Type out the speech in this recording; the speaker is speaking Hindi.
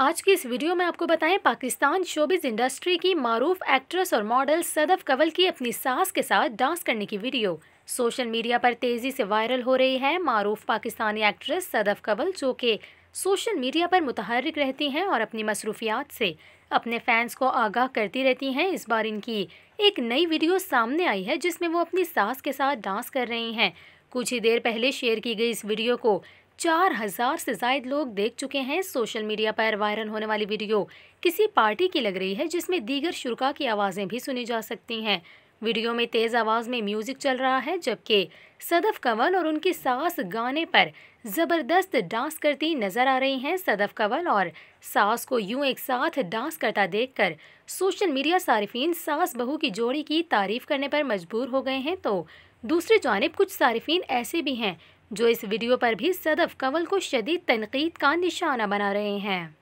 आज की इस वीडियो में आपको बताएं पाकिस्तान शोबिज इंडस्ट्री की मारूफ एक्ट्रेस और मॉडल सदफ कंवल की अपनी सास के साथ डांस करने की वीडियो सोशल मीडिया पर तेज़ी से वायरल हो रही है मारूफ पाकिस्तानी एक्ट्रेस सदफ कंवल जो के सोशल मीडिया पर मुतहरक रहती हैं और अपनी मसरूफियात से अपने फैंस को आगाह करती रहती हैं इस बार इनकी एक नई वीडियो सामने आई है जिसमें वो अपनी सास के साथ डांस कर रही हैं कुछ ही देर पहले शेयर की गई इस वीडियो को चार हजार से जायद लोग देख चुके हैं सोशल मीडिया पर वायरल होने वाली वीडियो किसी पार्टी की लग रही है जिसमें दीगर शुरुआ की आवाज़ें भी सुनी जा सकती हैं वीडियो में तेज़ आवाज़ में म्यूज़िक चल रहा है जबकि सदफ कंवल और उनकी सास गाने पर ज़बरदस्त डांस करती नज़र आ रही हैं सदफ कंवल और सास को यूं एक साथ डांस करता देखकर सोशल मीडिया सार्फिन सास बहू की जोड़ी की तारीफ़ करने पर मजबूर हो गए हैं तो दूसरी जानब कुछ सार्फिन ऐसे भी हैं जो इस वीडियो पर भी सदफ कंवल को शदीद तनकीद का निशाना बना रहे हैं